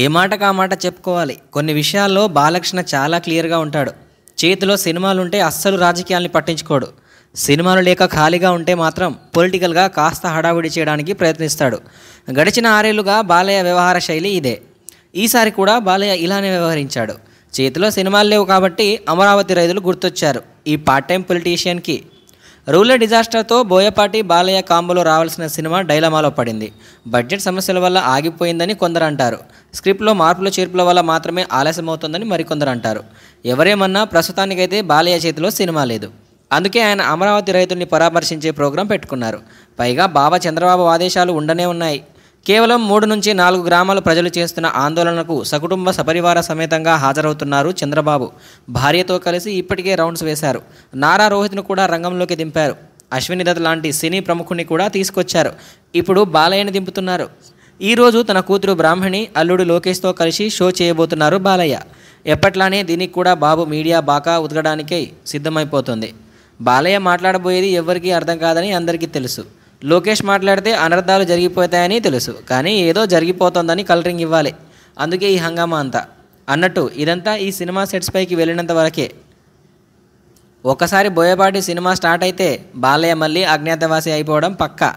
ఏ మాట కా మాట చెప్పుకోవాలి కొన్ని విషయాల్లో బాలకృష్ణ చాలా క్లియర్గా ఉంటాడు చేతిలో సినిమాలుంటే అస్సలు రాజకీయాల్ని పట్టించుకోడు సినిమాలు లేక ఖాళీగా ఉంటే మాత్రం పొలిటికల్గా కాస్త హడావిడి చేయడానికి ప్రయత్నిస్తాడు గడిచిన ఆరేళ్లుగా బాలయ్య వ్యవహార శైలి ఇదే ఈసారి కూడా బాలయ్య ఇలానే వ్యవహరించాడు చేతిలో సినిమాలు లేవు కాబట్టి అమరావతి రైతులు గుర్తొచ్చారు ఈ పార్ట్ టైం పొలిటీషియన్కి రూలర్ డిజాస్టర్తో బోయపాటి బాలయ్య కాంబోలో రావాల్సిన సినిమా డైలమాలో పడింది బడ్జెట్ సమస్యల వల్ల ఆగిపోయిందని కొందరు అంటారు స్క్రిప్ట్లో మార్పుల చేర్పుల వల్ల మాత్రమే ఆలస్యమవుతుందని మరికొందరు అంటారు ఎవరేమన్నా ప్రస్తుతానికైతే బాలయ్య చేతిలో సినిమా లేదు అందుకే ఆయన అమరావతి రైతుల్ని పరామర్శించే ప్రోగ్రాం పెట్టుకున్నారు పైగా బాబా చంద్రబాబు ఆదేశాలు ఉండనే ఉన్నాయి కేవలం మూడు నుంచి నాలుగు గ్రామాల ప్రజలు చేస్తున్న ఆందోళనకు సకుటుంబ సపరివార సమేతంగా హాజరవుతున్నారు చంద్రబాబు భార్యతో కలిసి ఇప్పటికే రౌండ్స్ వేశారు నారా రోహిత్ను కూడా రంగంలోకి దింపారు అశ్విని దత్ లాంటి సినీ ప్రముఖుని కూడా తీసుకొచ్చారు ఇప్పుడు బాలయ్యని దింపుతున్నారు ఈరోజు తన కూతురు బ్రాహ్మణి అల్లుడు లోకేష్తో కలిసి షో చేయబోతున్నారు బాలయ్య ఎప్పట్లానే దీనికి కూడా బాబు మీడియా బాకా ఉదగడానికే సిద్ధమైపోతుంది బాలయ్య మాట్లాడబోయేది ఎవరికీ అర్థం కాదని అందరికీ తెలుసు లోకేష్ మాట్లాడితే అనర్థాలు జరిగిపోతాయని తెలుసు కానీ ఏదో జరిగిపోతోందని కలరింగ్ ఇవ్వాలి అందుకే ఈ హంగామా అంతా అన్నట్టు ఇదంతా ఈ సినిమా సెట్స్ పైకి వెళ్ళినంత వరకే ఒకసారి బోయపాటి సినిమా స్టార్ట్ అయితే బాలయ్య మళ్ళీ అజ్ఞాతవాసి అయిపోవడం పక్కా